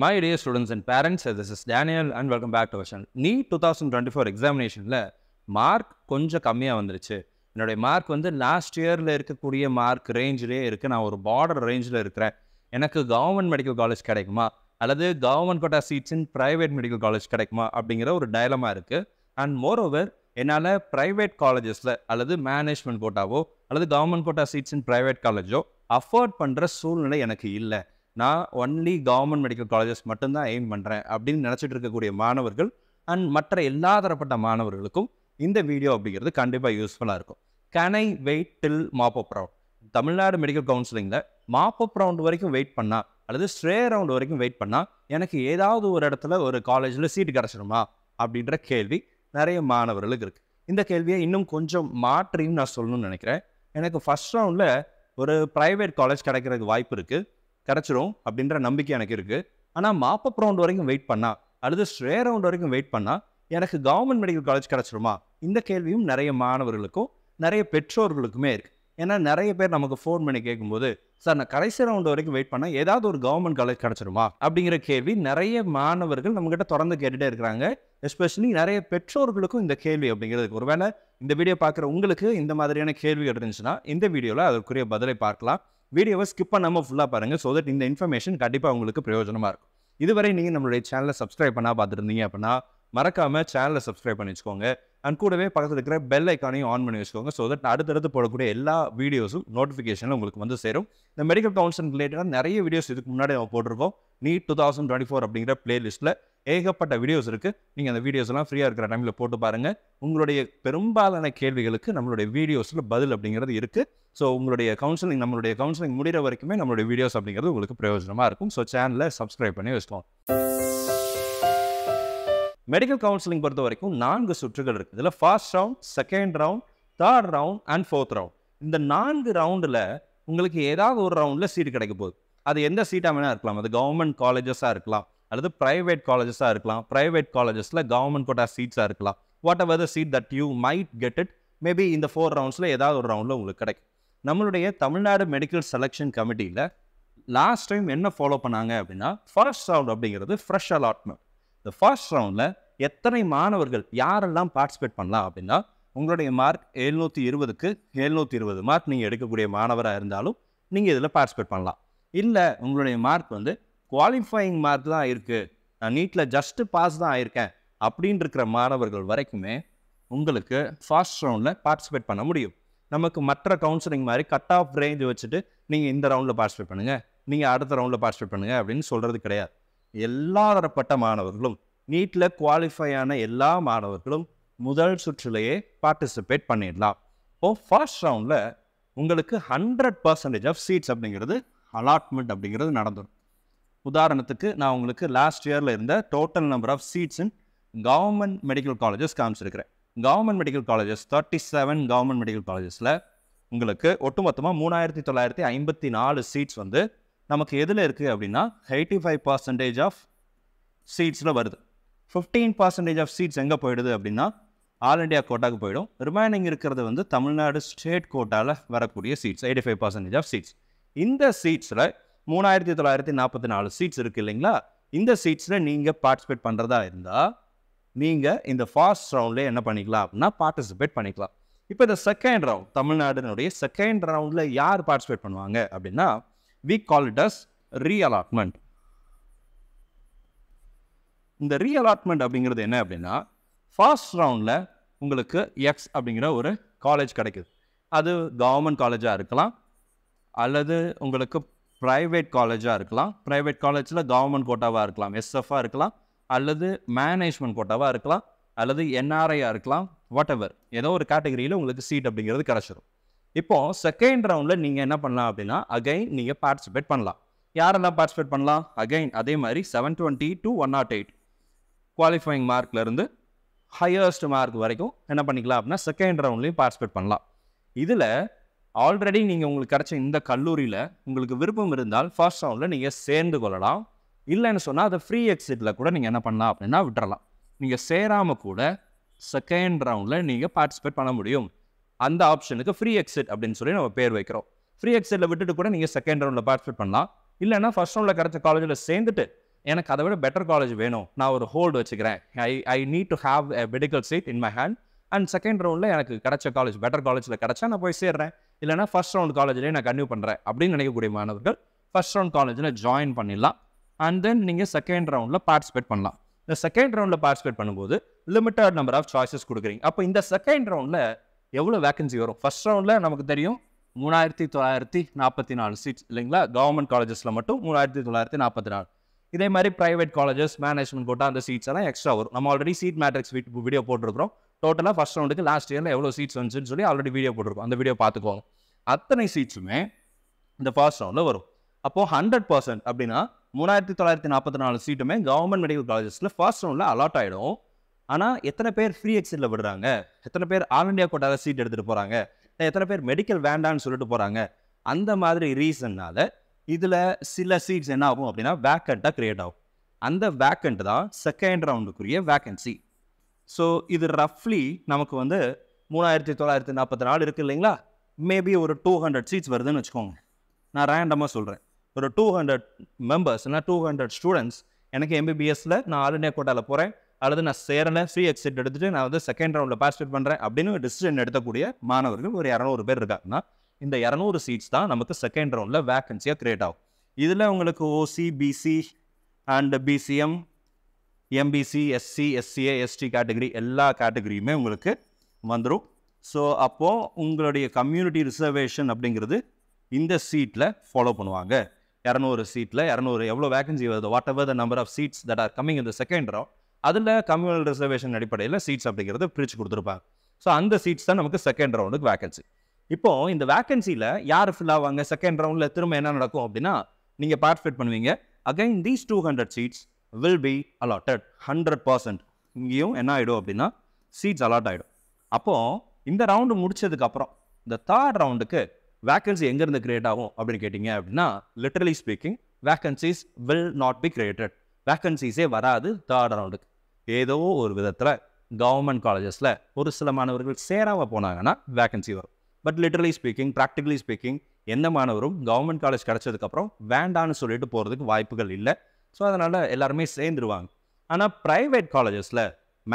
my dear students and parents this is Daniel and welcome back to version NEET two thousand twenty four எக்ஸாமினேஷனில் mark கொஞ்சம் கம்மியாக வந்துருச்சு என்னுடைய mark வந்து last இயரில் இருக்கக்கூடிய மார்க் ரேஞ்சிலே இருக்குது நான் ஒரு பார்டர் ரேஞ்சில் இருக்கிறேன் எனக்கு கவர்மெண்ட் மெடிக்கல் காலேஜ் கிடைக்குமா அல்லது government quota seats in private medical college கிடைக்குமா அப்படிங்கிற ஒரு டயலமா இருக்குது அண்ட் மோர் ஓவர் என்னால் ப்ரைவேட் காலேஜஸில் அல்லது மேனேஜ்மெண்ட் கோட்டாவோ அல்லது government quota seats in private காலேஜோ அஃபோர்ட் பண்ணுற சூழ்நிலை எனக்கு இல்லை நான் ஒன்லி கவர்மெண்ட் மெடிக்கல் காலேஜஸ் மட்டும்தான் எய்ம் பண்ணுறேன் அப்படின்னு நினச்சிட்டு இருக்கக்கூடிய மாணவர்கள் அண்ட் மற்ற எல்லா தரப்பட்ட மாணவர்களுக்கும் இந்த வீடியோ அப்படிங்கிறது கண்டிப்பாக யூஸ்ஃபுல்லாக இருக்கும் can I wait till mop up round Tamil Nadu medical கவுன்சிலிங்கில் மாப்பப் ரவுண்ட் வரைக்கும் வெயிட் பண்ணால் அல்லது ஸ்ட்ரே ரவுண்ட் வரைக்கும் வெயிட் பண்ணால் எனக்கு ஏதாவது ஒரு இடத்துல ஒரு காலேஜில் சீட்டு கிடச்சிருமா அப்படின்ற கேள்வி நிறைய மாணவர்களுக்கு இருக்குது இந்த கேள்வியை இன்னும் கொஞ்சம் மாற்றின்னு நான் சொல்லணும்னு நினைக்கிறேன் எனக்கு ஃபஸ்ட் ரவுண்டில் ஒரு ப்ரைவேட் காலேஜ் கிடைக்கிறதுக்கு வாய்ப்பு இருக்குது கிடச்சிரும் அப்படின்ற நம்பிக்கை எனக்கு இருக்குது ஆனால் மாப்பப் ரவுண்ட் வரைக்கும் வெயிட் பண்ணால் அல்லது ஸ்ரே ரவுண்ட் வரைக்கும் வெயிட் பண்ணால் எனக்கு கவர்மெண்ட் மெடிக்கல் காலேஜ் கிடச்சிருமா இந்த கேள்வியும் நிறைய மாணவர்களுக்கும் நிறைய பெற்றோர்களுக்குமே இருக்குது ஏன்னா நிறைய பேர் நமக்கு ஃபோன் பண்ணி கேட்கும்போது சார் நான் கடைசி ரவுண்ட் வரைக்கும் வெயிட் பண்ணால் ஏதாவது ஒரு கவர்மெண்ட் காலேஜ் கிடச்சிருமா அப்படிங்கிற கேள்வி நிறைய மாணவர்கள் நம்மக்கிட்ட தொடர்ந்து கேட்டுகிட்டே இருக்கிறாங்க எஸ்பெஷலி நிறைய பெற்றோர்களுக்கும் இந்த கேள்வி அப்படிங்கிறதுக்கு ஒருவேளை இந்த வீடியோ பார்க்குற உங்களுக்கு இந்த மாதிரியான கேள்வி இருந்துச்சுன்னா இந்த வீடியோவில் அதற்குரிய பதிலை பார்க்கலாம் வீடியோவை ஸ்கிப் பண்ணாமல் ஃபுல்லாக பாருங்கள் ஸோ தட் இந்த இன்ஃபர்மேஷன் கண்டிப்பாக உங்களுக்கு பிரயோஜனமாக இருக்கும் இதுவரை நீங்கள் நம்மளுடைய சேனலை சப்ஸ்கிரைப் பண்ணால் பார்த்துருந்தீங்க அப்படின்னா மறக்காமல் சேனலை சப்ஸ்கிரைப் பண்ணி வச்சுக்கோங்க அண்ட் கூடவே பக்கத்தில் இருக்கிற பெல் ஐக்கானையும் ஆன் பண்ணி வச்சுக்கோங்க ஸோ தட் அடுத்தடுத்து போடக்கூடிய எல்லா வீடியோஸும் நோட்டிஃபிகேஷனில் உங்களுக்கு வந்து சேரும் இந்த மெடிக்கல் கவுன்சிலிங் ரிலேட்டடாக நிறைய வீடியோஸ் இதுக்கு முன்னாடி நம்ம போட்டிருக்கோம் NEET two thousand twenty four அப்படிங்கிற பிளேலிஸ்ட்டில் ஏகப்பட்ட வீடியோஸ் இருக்குது நீங்கள் அந்த வீடியோஸ்லாம் ஃப்ரீயாக இருக்கிற டைமில் போட்டு பாருங்கள் உங்களுடைய பெரும்பாலான கேள்விகளுக்கு நம்மளுடைய வீடியோஸில் பதில் அப்படிங்கிறது இருக்குது ஸோ உங்களுடைய கவுன்சிலிங் நம்மளுடைய கவுன்சிலிங் முடிகிற வரைக்குமே நம்மளுடைய வீடியோஸ் அப்படிங்கிறது உங்களுக்கு பிரயோஜனமாக இருக்கும் ஸோ சேனலை சப்ஸ்கிரைப் பண்ணி வச்சுக்கோங்க மெடிக்கல் கவுன்சிலிங் பொறுத்த வரைக்கும் நான்கு சுற்றுகள் இருக்குது இதில் first round second round third round and fourth round இந்த நான்கு ரவுண்டில் உங்களுக்கு ஏதாவது ஒரு ரவுண்டில் சீட் கிடைக்க போகுது அது எந்த சீட்டாக வேணால் இருக்கலாம் அது கவர்மெண்ட் காலேஜஸாக இருக்கலாம் அல்லது ப்ரைவேட் காலேஜஸாக இருக்கலாம் ப்ரைவேட் காலேஜஸில் கவர்மெண்ட் கோட்டா சீட்ஸாக இருக்கலாம் whatever the seat that you might get it maybe இந்த ஃபோர் ரவுண்ட்ஸில் ஏதாவது ஒரு ரவுண்டில் உங்களுக்கு கிடைக்கும் நம்மளுடைய தமிழ்நாடு மெடிக்கல் செலெக்ஷன் கமிட்டியில் லாஸ்ட் டைம் என்ன ஃபாலோ பண்ணாங்க அப்படின்னா ஃபர்ஸ்ட் ரவுண்ட் அப்படிங்கிறது ஃப்ரெஷ் அலாட்மெண்ட் இந்த ஃபர்ஸ்ட் ரவுண்டில் எத்தனை மாணவர்கள் யாரெல்லாம் பார்ட்டிசிபேட் பண்ணலாம் அப்படின்னா உங்களுடைய மார்க் எழுநூற்றி இருபதுக்கு எழுநூற்றி இருபது மார்க் நீங்கள் எடுக்கக்கூடிய மாணவராக இருந்தாலும் நீங்கள் இதில் பார்ட்டிசிபேட் பண்ணலாம் இல்லை உங்களுடைய மார்க் வந்து குவாலிஃபையிங் மார்க் தான் இருக்குது நான் நீட்டில் ஜஸ்ட்டு பாஸ் தான் ஆயிருக்கேன் அப்படின்னு இருக்கிற மாணவர்கள் வரைக்குமே உங்களுக்கு ஃபர்ஸ்ட் ரவுண்டில் பார்ட்டிசிபேட் பண்ண முடியும் நமக்கு மற்ற கவுன்சிலிங் மாதிரி கட் ஆஃப் ரேஞ்ச் வச்சுட்டு நீங்கள் இந்த ரவுண்டில் பார்ட்டிசிபேட் பண்ணுங்கள் நீங்கள் அடுத்த ரவுண்டில் பார்ட்டிசிபேட் பண்ணுங்கள் அப்படின்னு சொல்கிறது கிடையாது எல்லா தரப்பட்ட மாணவர்களும் நீட்டில் குவாலிஃபை ஆன எல்லா மாணவர்களும் முதல் சுற்றிலேயே பார்ட்டிசிபேட் பண்ணிடலாம் இப்போ ஃபர்ஸ்ட் ரவுண்டில் உங்களுக்கு ஹண்ட்ரட் பர்சன்டேஜ் ஆஃப் சீட்ஸ் அப்படிங்கிறது அலாட்மெண்ட் அப்படிங்கிறது நடந்துடும் உதாரணத்துக்கு நான் உங்களுக்கு லாஸ்ட் இயரில் இருந்த total number of seats in government medical colleges காமிச்சிருக்கிறேன் government medical colleges thirty seven government medical காலேஜஸில் உங்களுக்கு ஒட்டுமொத்தமாக மூணாயிரத்தி தொள்ளாயிரத்தி ஐம்பத்தி நாலு சீட்ஸ் வந்து நமக்கு எதில் இருக்குது அப்படின்னா எயிட்டி ஃபைவ் பர்சன்டேஜ் ஆஃப் சீட்ஸில் வருது ஃபிஃப்டீன் பர்சன்டேஜ் ஆஃப் சீட்ஸ் எங்கே போயிடுது அப்படின்னா ஆல் இண்டியா கோட்டாக்கு போயிடும் ரிமைனிங் இருக்கிறது வந்து தமிழ்நாடு ஸ்டேட் கோட்டாவில் வரக்கூடிய seats eighty five percentage of seats இந்த சீட்ஸில் மூணாயிரத்தி தொள்ளாயிரத்தி நாற்பத்தி நாலு சீட்ஸ் இருக்குது இல்லைங்களா இந்த சீட்ஸில் நீங்கள் பார்ட்டிசிபேட் பண்ணுறதா இருந்தால் நீங்கள் இந்த ஃபர்ஸ்ட் ரவுண்டில் என்ன பண்ணிக்கலாம் அப்படின்னா பார்ட்டிசிபேட் பண்ணிக்கலாம் இப்போ இந்த செகண்ட் ரவுண்ட் தமிழ்நாடுனுடைய செகண்ட் ரவுண்டில் யார் பார்ட்டிசிபேட் பண்ணுவாங்க அப்படின்னா we call it as reallotment இந்த அலாட்மெண்ட் அப்படிங்கிறது என்ன அப்படின்னா ஃபர்ஸ்ட் ரவுண்டில் உங்களுக்கு எக்ஸ் அப்படிங்கிற ஒரு காலேஜ் கிடைக்குது அது கவர்மெண்ட் காலேஜாக இருக்கலாம் அல்லது உங்களுக்கு ப்ரைவேட் காலேஜாக இருக்கலாம் ப்ரைவேட் காலேஜில் கவர்மெண்ட் கோட்டாவாக இருக்கலாம் எஸ்எஃப்பாக இருக்கலாம் அல்லது மேனேஜ்மெண்ட் கோட்டாவாக இருக்கலாம் அல்லது என்ஆர்ஐயாக இருக்கலாம் வாட் எவர் ஏதோ ஒரு கேட்டகரியில் உங்களுக்கு சீட் அப்படிங்கிறது கிடச்சிடும் இப்போ செகண்ட் ரவுண்டில் நீங்கள் என்ன பண்ணலாம் அப்படின்னா அகைன் நீங்கள் பார்ட்டிசிபேட் பண்ணலாம் யாரெல்லாம் பார்ட்டிசிபேட் பண்ணலாம் அகைன் அதே மாதிரி seven twenty two one naught eight qualifying மார்க்லேருந்து ஹையஸ்ட் மார்க் வரைக்கும் என்ன பண்ணிக்கலாம் அப்படின்னா செகண்ட் ரவுண்ட்லேயும் பார்ட்டிசிபேட் பண்ணலாம் இதில் ஆல்ரெடி நீங்கள் உங்களுக்கு கிடச்ச இந்த கல்லூரியில் உங்களுக்கு விருப்பம் இருந்தால் ஃபர்ஸ்ட் ரவுண்டில் நீங்கள் சேர்ந்து கொள்ளலாம் இல்லைன்னு சொன்னால் அதை ஃப்ரீ எக்ஸிட்டில் கூட நீங்கள் என்ன பண்ணலாம் அப்படின்னா விட்டுறலாம் நீங்கள் சேராமல் கூட செகண்ட் ரவுண்டில் நீங்கள் பார்ட்டிசிபேட் பண்ண முடியும் அந்த ஆப்ஷனுக்கு ஃப்ரீ எக்ஸிட் அப்படின்னு சொல்லி நம்ம பேர் வைக்கிறோம் ஃப்ரீ எக்ஸிட்டில் விட்டுட்டு கூட நீங்கள் செகண்ட் ரவுண்டில் பார்ட்டிசிபேட் பண்ணலாம் இல்லைனா ஃபஸ்ட் ரவுண்டில் கிடைச்ச காலேஜில் சேர்ந்துட்டு எனக்கு அதை விட பெட்டர் காலேஜ் வேணும் நான் ஒரு ஹோல்டு வச்சுக்கிறேன் I I need to have a medical seat in my hand and second ரவுண்டில் எனக்கு கிடச்ச காலேஜ் பெட்டர் காலேஜில் கிடச்சா நான் போய் சேர்றேன் இல்லைனா ஃபஸ்ட் ரவுண்ட் காலேஜ்லேயே நான் கன்யூ பண்ணுறேன் அப்படின்னு நினைக்கக்கூடிய மாணவர்கள் ஃபர்ஸ்ட் ரவுண்ட் காலேஜில் ஜாயின் பண்ணிடலாம் அண்ட் தென் நீங்கள் செகண்ட் ரவுண்டில் பார்ட்டிசிபேட் பண்ணலாம் இந்த செகண்ட் ரவுண்டில் பார்ட்டிசிபேட் பண்ணும்போது லிமிட்டட் நம்பர் ஆஃப் சாய்ஸஸ் கொடுக்குறீங்க அப்போ இந்த செகண்ட் ரவுண்டில் எவ்வளோ வேக்கன்சி வரும் ஃபஸ்ட் ரவுண்டில் நமக்கு தெரியும் மூணாயிரத்தி தொள்ளாயிரத்தி நாற்பத்தி நாலு சீட்ஸ் இல்லைங்களா கவர்மெண்ட் காலேஜஸில் மட்டும் மூணாயிரத்தி தொள்ளாயிரத்தி நாற்பத்தி நாலு இதே மாதிரி ப்ரைவேட் காலேஜஸ் மேனேஜ்மெண்ட் போட்டால் அந்த சீட்ஸ் எல்லாம் எக்ஸ்ட்ரா வரும் நம்ம ஆல்ரெடி சீட் மேட்ரிக்ஸ் வீடியோ போட்டிருக்கிறோம் டோட்டலாக ஃபஸ்ட் ரவுண்டுக்கு லாஸ்ட் இயரில் எவ்வளோ சீட்ஸ் வந்துச்சுன்னு சொல்லி ஆல்ரெடி வீடியோ போட்டிருக்கோம் அந்த வீடியோ பார்த்துக்கோங்க அத்தனை சீட்ஸுமே இந்த ஃபர்ஸ்ட் ரவுண்டில் வரும் அப்போது ஹண்ட்ரட் பர்சன்ட் அப்படின்னா மூணாயிரத்தி தொள்ளாயிரத்தி நாற்பத்தி நாலு சீட்டுமே கவர்மெண்ட் மெடிக்கல் காலேஜஸில் ஃபர்ஸ்ட் ரவுண்டில் அலாட் ஆகிடும் ஆனால் எத்தனை பேர் ஃப்ரீ எக்ஸிடில் விடுறாங்க எத்தனை பேர் ஆல் இண்டியா கோட்டாவில் சீட் எடுத்துகிட்டு போகிறாங்க எத்தனை பேர் மெடிக்கல் வேண்டான்னு சொல்லிட்டு போகிறாங்க அந்த மாதிரி ரீசன்னால் இதில் சில சீட்ஸ் என்ன ஆகும் அப்படின்னா வேக்கண்ட்டாக க்ரியேட் ஆகும் அந்த வேக்கண்ட் தான் செகண்ட் ரவுண்டுக்குரிய வேக்கன்சி ஸோ இது ரஃப்லி நமக்கு வந்து மூணாயிரத்தி தொள்ளாயிரத்தி நாற்பத்தி நாலு இருக்குது இல்லைங்களா மேபி ஒரு டூ ஹண்ட்ரட் சீட்ஸ் வருதுன்னு வச்சுக்கோங்க நான் ரேண்டமாக சொல்கிறேன் ஒரு டூ ஹண்ட்ரட் மெம்பர்ஸ் இல்லை டூ ஹண்ட்ரட் ஸ்டூடெண்ட்ஸ் எனக்கு எம்பிபிஎஸ்சில் நான் ஆல் இண்டியா கோட்டாவில் போகிறேன் அல்லது நான் சேரலை ஃப்ரீ எக்ஸிட் எடுத்துட்டு நான் வந்து செகண்ட் ரவுண்டில் பார்ட்டிசிபேட் பண்ணுறேன் அப்படின்னு டிசிஷன் எடுக்கக்கூடிய மாணவர்கள் ஒரு இரநூறு பேர் இருக்காங்கன்னா இந்த இரநூறு சீட்ஸ் தான் நமக்கு செகண்ட் ரவுண்டில் வேக்கன்சியாக க்ரியேட் ஆகும் இதில் உங்களுக்கு OC BC and BCM MBC SC SCA ST category எல்லா கேட்டகரியுமே உங்களுக்கு வந்துடும் ஸோ அப்போது உங்களுடைய கம்யூனிட்டி ரிசர்வேஷன் அப்படிங்கிறது இந்த சீட்டில் ஃபாலோ பண்ணுவாங்க இரநூறு சீட்டில் இரநூறு எவ்வளோ வேகன்சி வருது whatever the number of seats that are coming இந்த செகண்ட் ரவுண்ட் அதில் கம்யூனல் ரிசர்வேஷன் அடிப்படையில் சீட்ஸ் அப்படிங்கிறத பிரித்து கொடுத்துருப்பாங்க ஸோ அந்த சீட்ஸ் தான் நமக்கு செகண்ட் ரவுண்டுக்கு வேக்கன்சி இப்போ இந்த வேக்கன்சியில் யார் ஃபில் ஆவாங்க செகண்ட் ரவுண்டில் திரும்ப என்ன நடக்கும் அப்படின்னா நீங்கள் பார்ட்டிசிபேட் பண்ணுவீங்க again these two hundred seats will be allotted hundred percent இங்கேயும் என்ன ஆகிடும் அப்படின்னா சீட்ஸ் அலாட் ஆகிடும் அப்போது இந்த ரவுண்டு முடிச்சதுக்கப்புறம் இந்த தேர்ட் ரவுண்டுக்கு வேக்கன்சி எங்கேருந்து கிரியேட் ஆகும் அப்படின்னு கேட்டிங்க அப்படின்னா literally speaking vacancies will not be created வேக்கன்சிஸே வராது தேர்ட் ரவுண்டுக்கு ஏதோ ஒரு விதத்தில் கவர்மெண்ட் காலேஜஸில் ஒரு சில மாணவர்கள் சேராமல் போனாங்கன்னா வேக்கன்சி வரும் but literally speaking practically speaking எந்த மாணவரும் கவர்மெண்ட் காலேஜ் கிடச்சதுக்கப்புறம் வேண்டான்னு சொல்லிட்டு போகிறதுக்கு வாய்ப்புகள் இல்லை ஸோ அதனால் எல்லாருமே சேர்ந்துருவாங்க ஆனால் ப்ரைவேட் காலேஜஸில்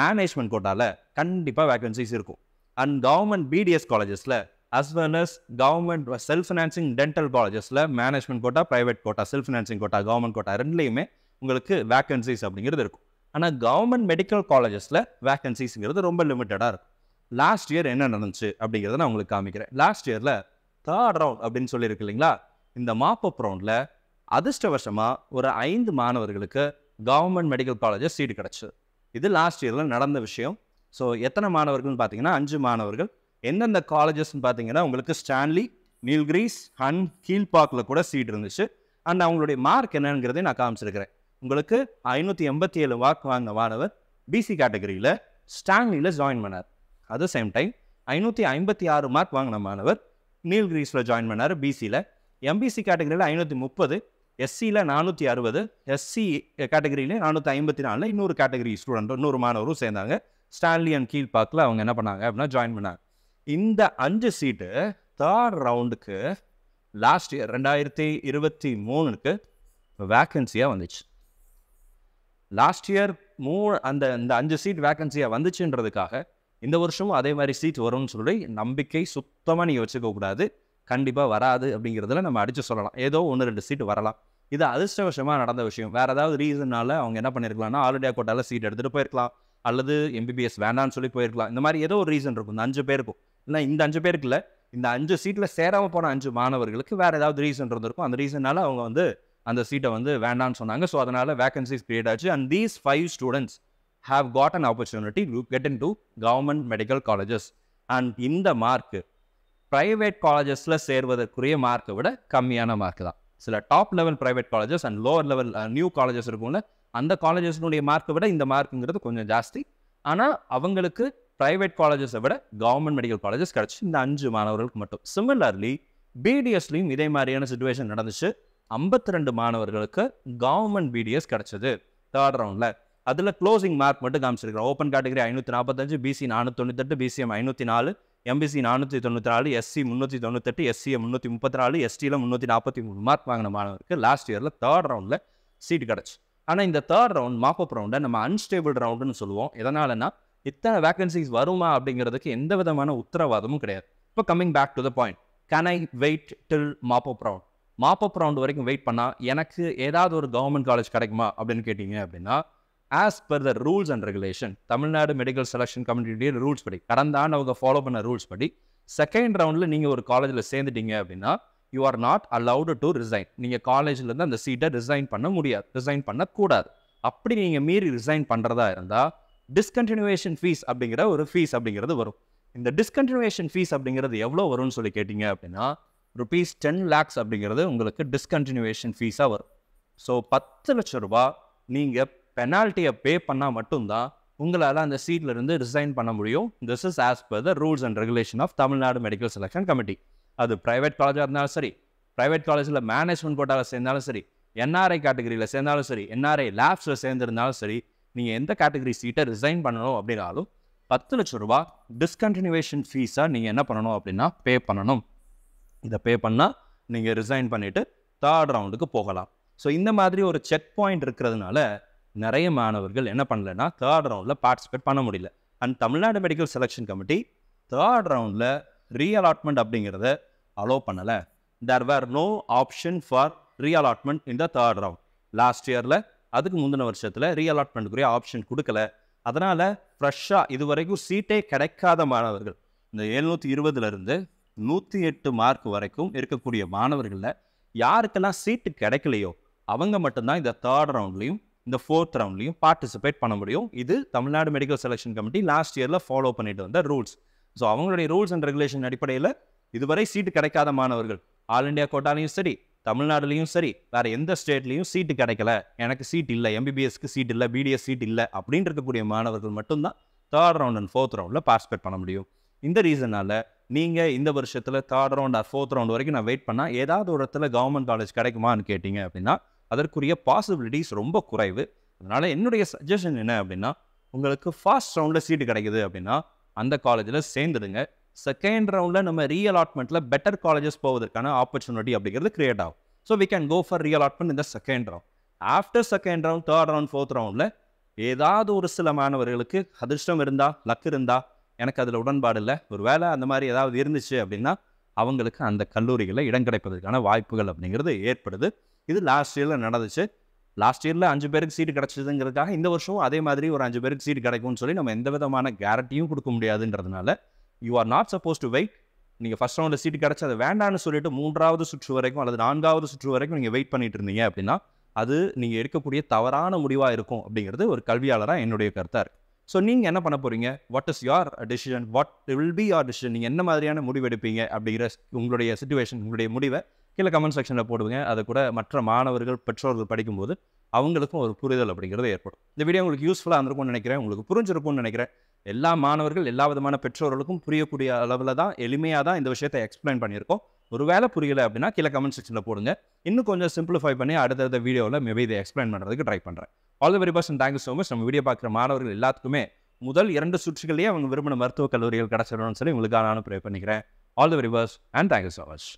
மேனேஜ்மெண்ட் கோட்டாவில் கண்டிப்பாக வேக்கன்சிஸ் இருக்கும் அண்ட் கவர்மெண்ட் பிடிஎஸ் காலேஜஸில் as well as government self financing dental காலேஜஸில் management quota private quota self financing quota government quota ரெண்டுலேயுமே உங்களுக்கு வேக்கன்சிஸ் அப்படிங்கிறது இருக்கும் ஆனால் கவர்மெண்ட் மெடிக்கல் காலேஜஸில் வேக்கன்சிஸுங்கிறது ரொம்ப லிமிட்டடாக இருக்கும் லாஸ்ட் இயர் என்ன நடந்துச்சு அப்படிங்கிறத நான் உங்களுக்கு காமிக்கிறேன் லாஸ்ட் இயரில் தேர்ட் ரவுண்ட் அப்படின்னு சொல்லியிருக்கு இல்லைங்களா இந்த மாப்பப் ரவுண்டில் அதிர்ஷ்டவசமாக ஒரு ஐந்து மாணவர்களுக்கு கவர்மெண்ட் மெடிக்கல் காலேஜஸ் சீட் கிடச்சிது இது லாஸ்ட் இயரில் நடந்த விஷயம் ஸோ எத்தனை மாணவர்கள்னு பார்த்தீங்கன்னா அஞ்சு மாணவர்கள் எந்தெந்த காலேஜஸ்ன்னு பார்த்தீங்கன்னா உங்களுக்கு ஸ்டான்லி நீல்கிரீஸ் அண்ட் கீழ்பாக்கில் கூட சீட் இருந்துச்சு அண்ட் அவங்களுடைய மார்க் என்னங்கிறதையும் நான் காமிச்சிருக்கிறேன் உங்களுக்கு ஐநூற்றி எண்பத்தி ஏழு வாக்கு வாங்கின மாணவர் பிசி கேட்டகரியில் ஸ்டான்லியில் ஜாயின் பண்ணார் அட் த சேம் டைம் ஐநூற்றி ஐம்பத்தி ஆறு மார்க் வாங்கின மாணவர் நீல்கிரீஸில் ஜாயின் பண்ணார் பிசியில் எம்பிசி கேட்டகரியில் ஐநூற்றி முப்பது எஸ்சியில் நானூற்றி அறுபது எஸ்சி கேட்டகரியிலே நானூற்றி ஐம்பத்தி நாலில் இன்னொரு கேட்டகரி ஸ்டூடெண்ட் இன்னொரு மாணவரும் சேர்ந்தாங்க ஸ்டான்லி அண்ட் கீழ் பார்க்கில் அவங்க என்ன பண்ணாங்க அப்படின்னா ஜாயின் பண்ணாங்க இந்த அஞ்சு சீட்டு தேர்ட் ரவுண்டுக்கு லாஸ்ட் இயர் ரெண்டாயிரத்தி இருபத்தி மூணுக்கு வேக்கன்சியாக வந்துச்சு லாஸ்ட் இயர் மூ அந்த இந்த அஞ்சு சீட் வேக்கன்சியாக வந்துச்சுன்றதுக்காக இந்த வருஷமும் அதே மாதிரி சீட் வரும்னு சொல்லி நம்பிக்கை சுத்தமாக நீங்கள் வச்சுக்கக்கூடாது கண்டிப்பாக வராது அப்படிங்கிறதுல நம்ம அடித்து சொல்லலாம் ஏதோ ஒன்று ரெண்டு சீட் வரலாம் இது அதிர்ஷ்டவசமாக நடந்த விஷயம் வேறு ஏதாவது ரீசனால் அவங்க என்ன பண்ணியிருக்கலாம்னா ஆல் இண்டியா கோட்டாவில் சீட் எடுத்துகிட்டு போயிருக்கலாம் அல்லது எம்பிபிஎஸ் வேண்டான்னு சொல்லி போயிருக்கலாம் இந்த மாதிரி ஏதோ ஒரு ரீசன் இருக்கும் இந்த அஞ்சு பேருக்கும் இல்லை இந்த அஞ்சு பேருக்கு இந்த அஞ்சு சீட்டில் சேராமல் போன அஞ்சு மாணவர்களுக்கு வேறு ஏதாவது ரீசன் இருந்திருக்கும் அந்த ரீசனால் அவங்க வந்து அந்த சீட்டை வந்து வேண்டான்னு சொன்னாங்க ஸோ அதனால் வேகன்சிஸ் க்ரியேட் ஆச்சு and these five students have got an opportunity to get in to government medical colleges and இந்த மார்க்கு ப்ரைவேட் காலேஜஸில் சேர்வதற்குரிய மார்க்கை விட கம்மியான மார்க் தான் சில top level private colleges and lower level new colleges இருக்கும்ல அந்த காலேஜஸ்னுடைய மார்க்கை விட இந்த மார்க்குங்கிறது கொஞ்சம் ஜாஸ்தி ஆனால் அவங்களுக்கு ப்ரைவேட் காலேஜஸை விட கவர்மெண்ட் மெடிக்கல் காலேஜஸ் கிடச்சி இந்த அஞ்சு மாணவர்களுக்கு மட்டும் சிமிலர்லி பிடிஎஸ்லையும் இதே மாதிரியான சுச்சுவேஷன் நடந்துச்சு ஐம்பத்தி ரெண்டு மாணவர்களுக்கு கவர்மெண்ட் பிடிஎஸ் கிடச்சிது தேர்ட் ரவுண்டில் அதில் க்ளோசிங் மார்க் மட்டும் காமிச்சிருக்கிறோம் ஓப்பன் கேட்டகரி ஐநூற்றி நாற்பத்தஞ்சு பிசி நானூற்றி தொண்ணூத்தெட்டு பிசிஎம் ஐநூற்றி நாலு எம்பிசி நானூற்றி தொண்ணூற்றி நாலு எஸ்சி முந்நூற்றி தொண்ணூத்தெட்டு எஸ்சி முந்நூற்றி முப்பத்தி நாலு எஸ்டியில் முந்நூற்றி நாற்பத்தி மூணு மார்க் வாங்கின மாணவருக்கு லாஸ்ட் இயரில் தேர்ட் ரவுண்டில் சீட் கிடச்சி ஆனால் இந்த தேர்ட் ரவுண்ட் மாப் அப் ரவுண்டை நம்ம அன்ஸ்டேபிள் ரவுண்டுன்னு சொல்லுவோம் எதனாலன்னா இத்தனை வேகன்சிஸ் வருமா அப்படிங்கிறதுக்கு எந்த விதமான உத்தரவாதமும் கிடையாது இப்போ coming back to the point can I wait till mop up round mop up round வரைக்கும் வெயிட் பண்ணால் எனக்கு ஏதாவது ஒரு கவர்மெண்ட் காலேஜ் கிடைக்குமா அப்படின்னு கேட்டிங்க அப்படின்னா as per the rules and regulation Tamil Nadu medical selection கமிட்டியுடைய ரூல்ஸ் படி கடந்த ஆண்டு அவங்க ஃபாலோ பண்ண ரூல்ஸ் படி செகண்ட் ரவுண்டில் நீங்கள் ஒரு காலேஜில் சேர்ந்துட்டீங்க அப்படின்னா you are not allowed to resign நீங்கள் காலேஜ்லேருந்து அந்த சீட்டை ரிசைன் பண்ண முடியாது ரிசைன் பண்ணக்கூடாது அப்படி நீங்கள் மீறி ரிசைன் பண்ணுறதா இருந்தால் டிஸ்கண்டினியூவேஷன் ஃபீஸ் அப்படிங்கிற ஒரு ஃபீஸ் அப்படிங்கிறது வரும் இந்த டிஸ்கண்டினியூவேஷன் ஃபீஸ் அப்படிங்கிறது எவ்வளோ வரும்னு சொல்லி கேட்டிங்க அப்படின்னா ருபீஸ் டென் லேக்ஸ் அப்படிங்கிறது உங்களுக்கு டிஸ்கண்டினியூவேஷன் ஃபீஸாக வரும் ஸோ பத்து லட்ச ரூபா நீங்கள் பெனால்ட்டியை பே பண்ணால் மட்டும்தான் உங்களால் அந்த சீட்லேருந்து ரிசைன் பண்ண முடியும் this is as per the rules and regulation of Tamil Nadu medical selection committee அது ப்ரைவேட் காலேஜாக இருந்தாலும் சரி ப்ரைவேட் காலேஜில் மேனேஜ்மெண்ட் கோட்டாவில் சேர்ந்தாலும் சரி என்ஆர்ஐ கேட்டகரியில் சேர்ந்தாலும் சரி என்ஆர்ஐ லேப்ஸில் சேர்ந்துருந்தாலும் சரி நீங்கள் எந்த கேட்டகரி சீட்டை ரிசைன் பண்ணணும் அப்படின்னாலும் பத்து லட்ச ரூபா டிஸ்கண்டினியூவேஷன் ஃபீஸாக நீங்கள் என்ன பண்ணணும் அப்படின்னா பே பண்ணணும் இதை பே பண்ணால் நீங்கள் ரிசைன் பண்ணிவிட்டு தேர்ட் ரவுண்டுக்கு போகலாம் ஸோ இந்த மாதிரி ஒரு செக் பாயிண்ட் இருக்கிறதுனால நிறைய மாணவர்கள் என்ன பண்ணலைன்னா தேர்ட் ரவுண்டில் பார்ட்டிசிபேட் பண்ண முடியல and Tamil Nadu medical selection committee third ரவுண்டில் ரீஅலாட்மெண்ட் அப்படிங்கிறத அலோவ் பண்ணலை there were no option for reallotment in the third round last இயரில் அதுக்கு முந்தின வருஷத்தில் ரீஅலாட்மெண்ட்டுக்குரிய ஆப்ஷன் கொடுக்கல அதனால் ஃப்ரெஷ்ஷாக இதுவரைக்கும் சீட்டே கிடைக்காத மாணவர்கள் இந்த எழுநூற்றி இருபதுலேருந்து நூற்றி எட்டு மார்க் வரைக்கும் இருக்கக்கூடிய மாணவர்களில் யாருக்கெல்லாம் சீட்டு கிடைக்கலையோ அவங்க மட்டும்தான் இந்த தேர்ட் ரவுண்ட்லேயும் இந்த ஃபோர்த் ரவுண்ட்லையும் பார்ட்டிசிபேட் பண்ண முடியும் இது Tamil Nadu medical selection committee last இயரில் ஃபாலோ பண்ணிட்டு வந்த ரூல்ஸ் ஸோ அவங்களுடைய ரூல்ஸ் அண்ட் ரெகுலேஷன் அடிப்படையில் இதுவரை சீட்டு கிடைக்காத மாணவர்கள் ஆல் இண்டியா கோட்டாலையும் சரி தமிழ்நாடுலேயும் சரி வேறு எந்த ஸ்டேட்லேயும் சீட்டு கிடைக்கல எனக்கு சீட் இல்லை எம்பிபிஎஸ்க்கு சீட் இல்லை பிடிஎஸ் சீட் இல்லை அப்படின்னு இருக்கக்கூடிய மாணவர்கள் மட்டும்தான் தேர்ட் ரவுண்ட் அண்ட் ஃபோர்த் ரவுண்டில் பார்ட்டிசிபேட் பண்ண முடியும் இந்த ரீசனால் நீங்கள் இந்த வருஷத்தில் third round or fourth round வரைக்கும் நான் வெயிட் பண்ணால் ஏதாவது ஒரு இடத்துல கவர்மெண்ட் காலேஜ் கிடைக்குமான்னு கேட்டிங்க அப்படின்னா அதற்குரிய பாசிபிலிட்டிஸ் ரொம்ப குறைவு அதனால் என்னுடைய சஜஷன் என்ன அப்படின்னா உங்களுக்கு ஃபர்ஸ்ட் ரவுண்டில் சீட்டு கிடைக்குது அப்படின்னா அந்த காலேஜில் சேர்ந்துடுங்க செகண்ட் ரவுண்டில் நம்ம ரீஅலாட்மெண்ட்டில் பெட்டர் காலேஜஸ் போவதற்கான ஆப்பர்ச்சுனிட்டி அப்படிங்கிறது கிரியேட் ஆகும் so we can go for reallotment இந்த second round after second round third round fourth ரவுண்டில் ஏதாவது ஒரு சில மாணவர்களுக்கு அதிர்ஷ்டம் இருந்தால் லக் இருந்தால் எனக்கு அதில் உடன்பாடு இல்லை ஒரு வேலை அந்த மாதிரி ஏதாவது இருந்துச்சு அப்படின்னா அவங்களுக்கு அந்த கல்லூரிகளில் இடம் கிடைப்பதற்கான வாய்ப்புகள் அப்படிங்கிறது ஏற்படுது இது லாஸ்ட் இயரில் நடந்துச்சு லாஸ்ட் இயரில் அஞ்சு பேருக்கு சீட்டு கிடச்சிதுங்கிறதுக்காக இந்த வருஷம் அதே மாதிரி ஒரு அஞ்சு பேருக்கு சீட்டு கிடைக்கும்னு சொல்லி நம்ம எந்த விதமான கேரண்டியும் கொடுக்க முடியாதுன்றதுனால you are not suppose to wait நீங்கள் ஃபஸ்ட் ரவுண்டில் சீட்டு கிடச்சி அதை வேண்டான்னு சொல்லிட்டு மூன்றாவது சுற்று வரைக்கும் அல்லது நான்காவது சுற்று வரைக்கும் நீங்கள் வெயிட் பண்ணிட்டு இருந்தீங்க அப்படின்னா அது நீங்கள் எடுக்கக்கூடிய தவறான முடிவாக இருக்கும் அப்படிங்கிறது ஒரு கல்வியாளராக என்னுடைய கருத்தாக இருக்குது ஸோ நீங்கள் என்ன பண்ண போகிறீங்க what is your decision what will be your decision நீங்கள் என்ன மாதிரியான முடிவு எடுப்பீங்க அப்படிங்கிற உங்களுடைய சுச்சுவேஷன் உங்களுடைய முடிவை கீழே கமெண்ட் செக்ஷனில் போடுவீங்க அதை கூட மற்ற மாணவர்கள் பெற்றோர்கள் படிக்கும்போது அவங்களுக்கும் ஒரு புரிதல் அப்படிங்கிறது ஏற்படும் இந்த வீடியோ உங்களுக்கு யூஸ்ஃபுல்லாக இருந்திருக்கும்னு நினைக்கிறேன் உங்களுக்கு புரிஞ்சிருக்கும்னு நினைக்கிறேன் எல்லா மாணவர்கள் எல்லா விதமான பெற்றோர்களுக்கும் புரியக்கூடிய அளவில் தான் எளிமையாக தான் இந்த விஷயத்தை எக்ஸ்பிளைன் பண்ணியிருக்கோம் ஒரு வேலை புரியலை அப்படின்னா கீழே கமெண்ட் செக்ஷனில் போடுங்க இன்னும் கொஞ்சம் சிம்பிளிஃபை பண்ணி அடுத்தடுத்த வீடியோவில் மேபி இதை எக்ஸ்பிளைன் பண்ணுறதுக்கு ட்ரை பண்ணுறேன் all the very person thank you so much நம்ம வீடியோ பார்க்குற மாணவர்கள் எல்லாத்துக்குமே முதல் இரண்டு சுற்றுகளையே அவங்க விரும்பின மருத்துவக் கல்லூரிகள் கிடச்சிடணும்னு சொல்லி உங்களுக்கான நானும் ப்ரே பண்ணிக்கிறேன் all the very purse and thank you so much